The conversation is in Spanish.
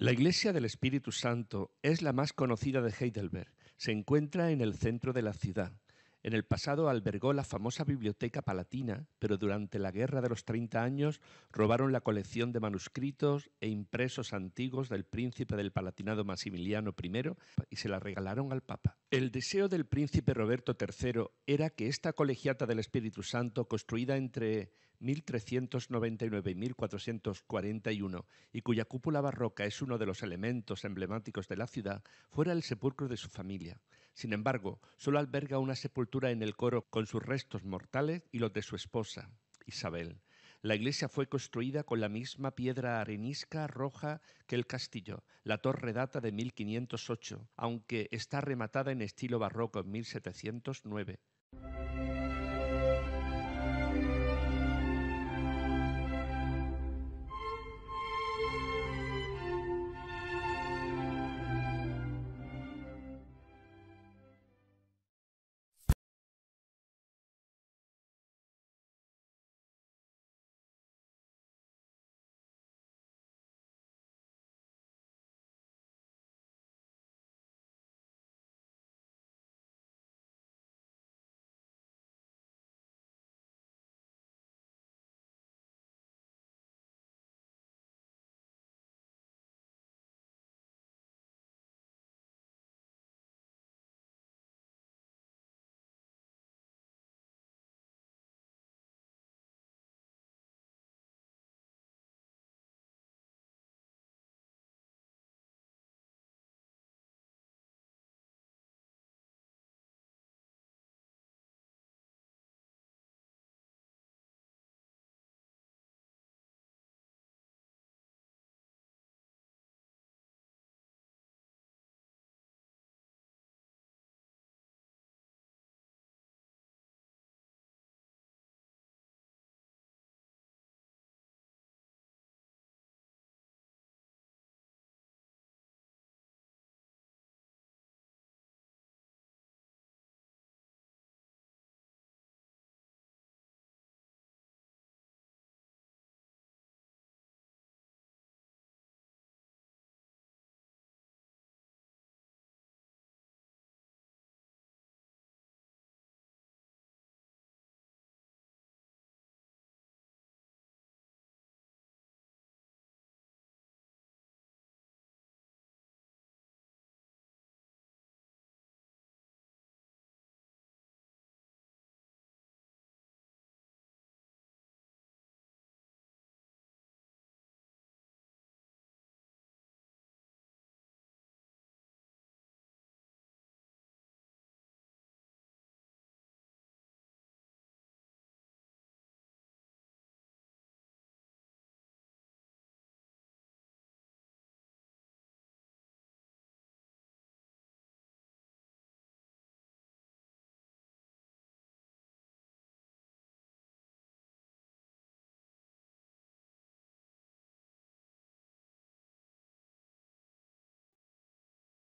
La Iglesia del Espíritu Santo es la más conocida de Heidelberg. Se encuentra en el centro de la ciudad. En el pasado albergó la famosa Biblioteca Palatina, pero durante la Guerra de los 30 años robaron la colección de manuscritos e impresos antiguos del príncipe del Palatinado Maximiliano I y se la regalaron al Papa. El deseo del príncipe Roberto III era que esta colegiata del Espíritu Santo, construida entre 1399 y 1441, y cuya cúpula barroca es uno de los elementos emblemáticos de la ciudad, fuera el sepulcro de su familia. Sin embargo, solo alberga una sepultura en el coro con sus restos mortales y los de su esposa, Isabel. La iglesia fue construida con la misma piedra arenisca roja que el castillo. La torre data de 1508, aunque está rematada en estilo barroco en 1709.